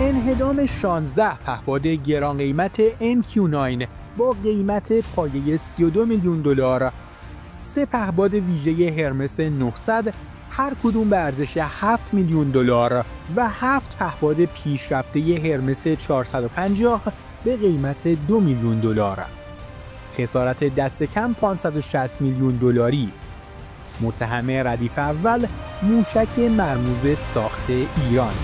انهدام 16 پهپاد گران قیمت NQ9 با قیمت پایه 32 میلیون دلار سه پهباد ویژه هرمس 900 هر کدوم به ارزش 7 میلیون دلار و هفت پهباد پیشرفته هرمس 450 به قیمت 2 میلیون دلار. خسارت دست کم 560 میلیون دلاری. متهم ردیف اول موشک مرموز ساخت ایران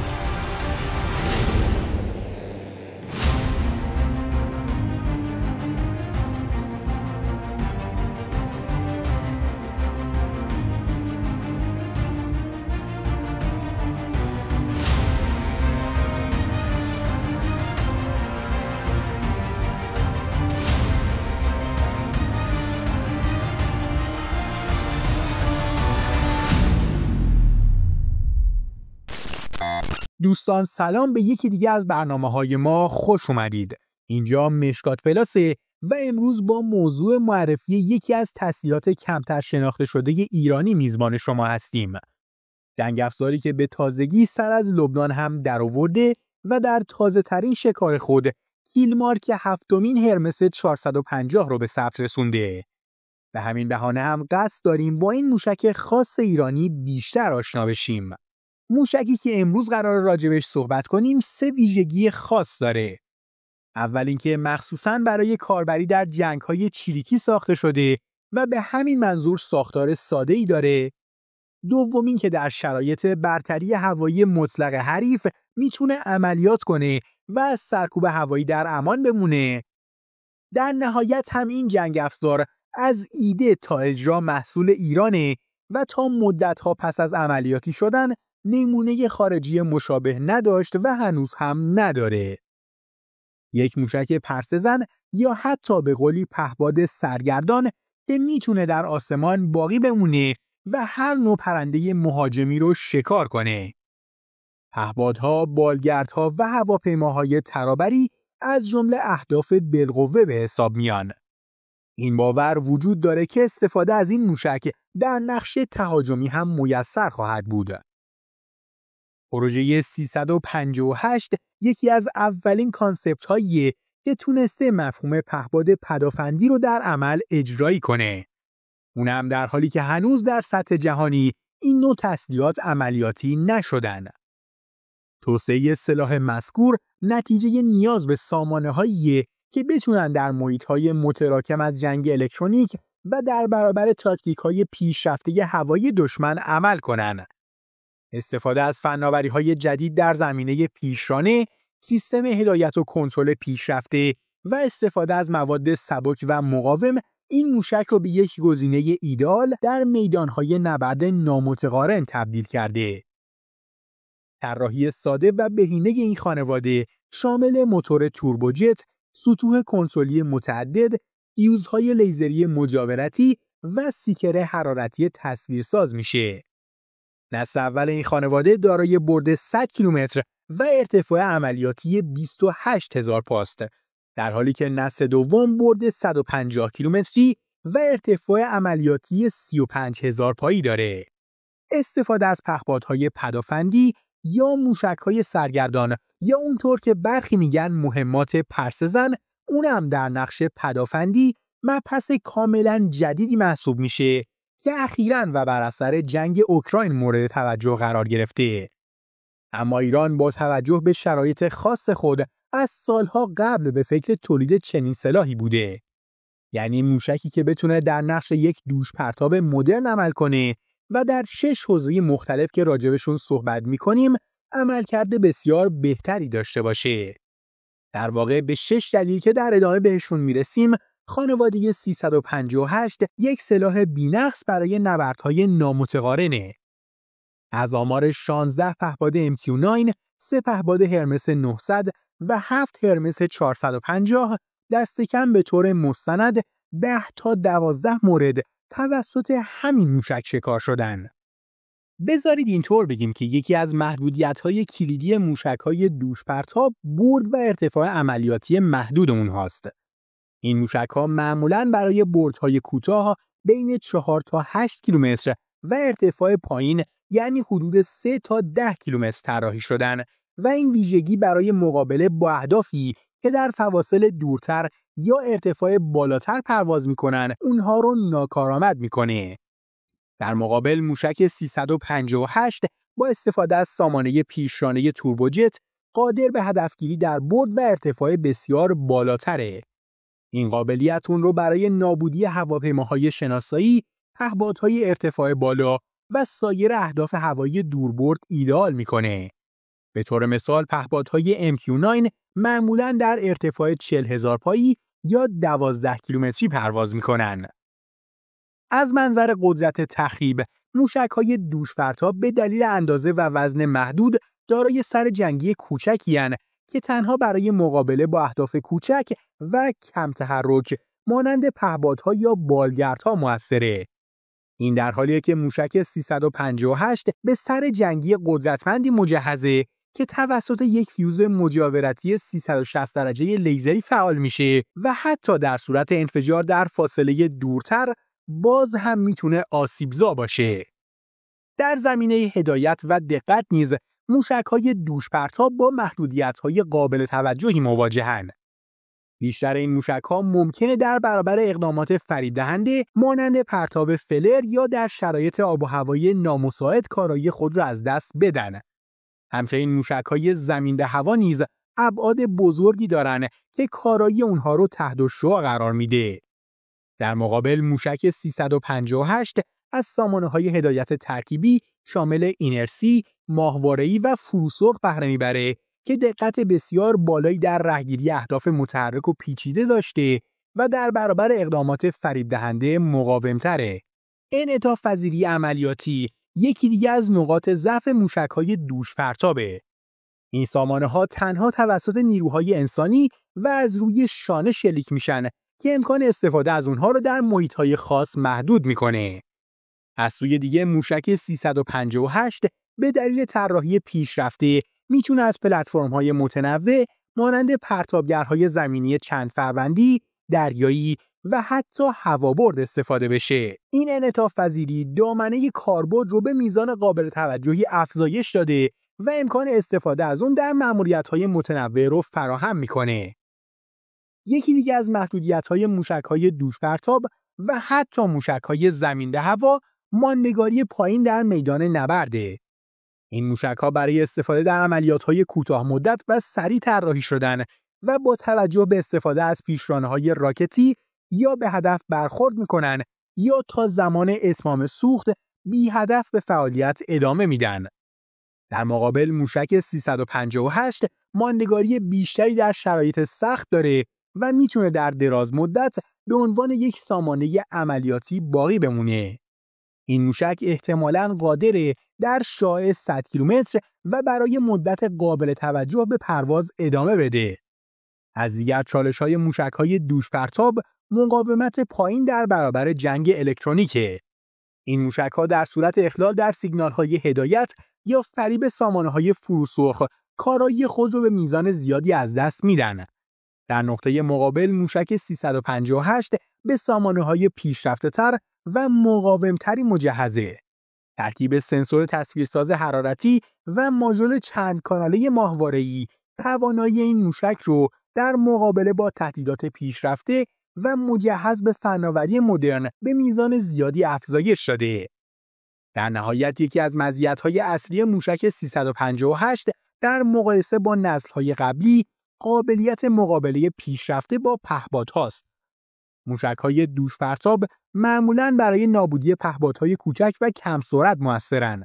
دوستان سلام به یکی دیگه از برنامه های ما خوش اومدید. اینجا مشکات پلاسه و امروز با موضوع معرفی یکی از تسهیلات کمتر شناخته شده ایرانی میزبان شما هستیم. جنگ افزاری که به تازگی سر از لبنان هم درآورده و در تازه ترین شکار خود کیلمارک هفتمین هرمس 450 رو به ثبت رسونده. به همین بهانه هم قصد داریم با این موشک خاص ایرانی بیشتر آشنا بشیم. موشکی که امروز قرار راجبش صحبت کنیم سه ویژگی خاص داره. اول اینکه مخصوصاً برای کاربری در جنگ‌های چریکی ساخته شده و به همین منظور ساختار ساده ای داره. دوم که در شرایط برتری هوایی مطلق حریف میتونه عملیات کنه و از سرکوب هوایی در امان بمونه. در نهایت هم این جنگ افزار از ایده تا اجرا محصول ایرانه و تا مدتها پس از عملیاتی شدن نمونه خارجی مشابه نداشت و هنوز هم نداره. یک موشک پرسزن یا حتی به قولی پهباد سرگردان که میتونه در آسمان باقی بمونه و هر نوع پرنده مهاجمی رو شکار کنه. پهبادها، بالگردها و هواپیماهای ترابری از جمله اهداف بالقوه به حساب میان. این باور وجود داره که استفاده از این موشک در نقش تهاجمی هم میسر خواهد بود. پروژه 358 یکی از اولین کانسپت هاییه که تونسته مفهوم پهباد پدافندی رو در عمل اجرایی کنه. اونم در حالی که هنوز در سطح جهانی این نوع تسلیحات عملیاتی نشدن. توسعه سلاح مذکور نتیجه نیاز به سامانه هاییه که بتونن در محیط های متراکم از جنگ الکترونیک و در برابر تاکتیک های پیشرفته هوایی دشمن عمل کنن استفاده از های جدید در زمینه پیشرانه، سیستم هدایت و کنترل پیشرفته و استفاده از مواد سبک و مقاوم این موشک رو به یک گزینه ایدال در میدانهای نبرد نامتقارن تبدیل کرده. طراحی ساده و بهینه این خانواده شامل موتور توربوجت، سطوح کنسولی متعدد، یوزهای لیزری مجاورتی و سیکر حرارتی تصویرساز میشه. نسل اول این خانواده دارای برد 100 کیلومتر و ارتفاع عملیاتی 28 هزار پاست در حالی که نسل دوم برد 150 کیلومتری و ارتفاع عملیاتی 35 هزار پایی داره استفاده از پهپادهای پدافندی یا موشکهای سرگردان یا اونطور که برخی میگن مهمات پرسزن اونم در نقش پدافندی مبحث کاملا جدیدی محسوب میشه که اخیرا و بر اثر جنگ اوکراین مورد توجه قرار گرفته اما ایران با توجه به شرایط خاص خود از سالها قبل به فکر تولید چنین سلاحی بوده یعنی موشکی که بتونه در نقش یک دوش پرتاب مدرن عمل کنه و در شش حوزه مختلف که راجبشون صحبت میکنیم عملکرد بسیار بهتری داشته باشه در واقع به شش دلیل که در ادامه بهشون میرسیم خانواده 358 یک سلاح بینقص برای نبردهای نامتقارنه. از آمار 16 پهپاد MQ9 3 پهپاد هرمس 900 و 7 هرمس 450 دستکم به طور مستند 10 تا 12 مورد توسط همین موشک شکار شدن. بذارید اینطور بگیم که یکی از محدودیت های کلیدی موشک های دوش پرتاب برد و ارتفاع عملیاتی محدود اونهاست. این موشک ها معمولا برای های کوتاه بین 4 تا 8 کیلومتر و ارتفاع پایین یعنی حدود 3 تا 10 کیلومتر طراحی شدن و این ویژگی برای مقابله با اهدافی که در فواصل دورتر یا ارتفاع بالاتر پرواز میکنن اونها رو ناکارآمد میکنه. در مقابل موشک 358 با استفاده از سامانه پیشرانه توربوجت قادر به هدفگیری در برد و ارتفاع بسیار بالاتره. این اون رو برای نابودی هواپیماهای شناسایی، پهپادهای ارتفاع بالا و سایر اهداف هوایی دوربرد ایدال میکنه. به طور مثال پهپادهای MQ-9 معمولا در ارتفاع 40,000 هزار پایی یا 12 کیلومتری پرواز میکنن. از منظر قدرت تخریب، موشک های به دلیل اندازه و وزن محدود دارای سر جنگی کوچکی که تنها برای مقابله با اهداف کوچک و کم تحرک مانند پهبادها یا بالگردها موثره. این در حالیه که موشک 358 به سر جنگی قدرتمندی مجهزه که توسط یک فیوز مجاورتی 360 درجه لیزری فعال میشه و حتی در صورت انفجار در فاصله دورتر باز هم میتونه آسیبزا باشه. در زمینه هدایت و دقت نیز موشک های دوش پرتاب با محدودیت های قابل توجهی مواجهن. بیشتر این موشک ها ممکنه در برابر اقدامات فرید دهنده مانند پرتاب فلر یا در شرایط آب و هوایی نامساعد کارایی خود را از دست بدن. همچنین موشک های زمین هوا نیز ابعاد بزرگی دارند که کارایی اونها رو تحت شعا قرار میده. در مقابل موشک 358 از سامانه های هدایت ترکیبی شامل اینرسی، ماهواره‌ای و فروسرخ بهره میبره که دقت بسیار بالایی در رهگیری اهداف متحرک و پیچیده داشته و در برابر اقدامات فریب دهنده مقاومتره. اتاف پذیری عملیاتی یکی دیگه از نقاط ضعف های دوش پرتابه. این سامانه ها تنها توسط نیروهای انسانی و از روی شانه شلیک میشن که امکان استفاده از اونها رو در محیط خاص محدود میکنه. از سوی دیگه موشک 358 به دلیل طراحی پیشرفته میتونه از پلتفرم های متنوع مانند پرتابگرهای زمینی چند فروندی، دریایی و حتی هوابرد استفاده بشه. این انعطاف پذیری دامنه کاربرد رو به میزان قابل توجهی افزایش داده و امکان استفاده از اون در معمولیت های متنوع رو فراهم میکنه. یکی دیگه از محدودیت های موشک های دوش پرتاب و حتی موشک های زمین ده هوا ماندگاری پایین در میدان نبرده. این موشک ها برای استفاده در عملیات های کوتاه مدت و سریع طراحی شدن و با توجه به استفاده از های راکتی یا به هدف برخورد میکنن یا تا زمان اتمام سوخت بی هدف به فعالیت ادامه میدن. در مقابل موشک 358 ماندگاری بیشتری در شرایط سخت داره و میتونه در دراز مدت به عنوان یک سامانه عملیاتی باقی بمونه. این موشک احتمالاً قادره در شاع 100 کیلومتر و برای مدت قابل توجه به پرواز ادامه بده. از دیگر چالش های موشک های دوش پرتاب مقاومت پایین در برابر جنگ الکترونیکه. این موشک ها در صورت اخلال در سیگنال های هدایت یا فریب سامانه های فروسرخ کارایی خود را به میزان زیادی از دست میدن. در نقطه مقابل موشک 358 به سامانه های پیشرفته تر و مقاومتری مجهزه. ترکیب سنسور تصویرساز حرارتی و ماژول چند کاناله ماهواره‌ای توانایی این موشک رو در مقابله با تهدیدات پیشرفته و مجهز به فناوری مدرن به میزان زیادی افزایش شده. در نهایت یکی از مزیت‌های اصلی موشک 358 در مقایسه با نسل‌های قبلی قابلیت مقابله پیشرفته با پهپادهاست موشک های دوش پرتاب معمولا برای نابودی پهپادهای کوچک و کم سرعت موثرن.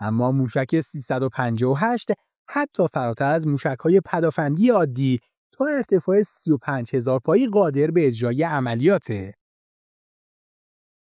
اما موشک 358 حتی فراتر از موشک های پدافندی عادی تا ارتفاع 35000 پایی قادر به اجرای عملیاته.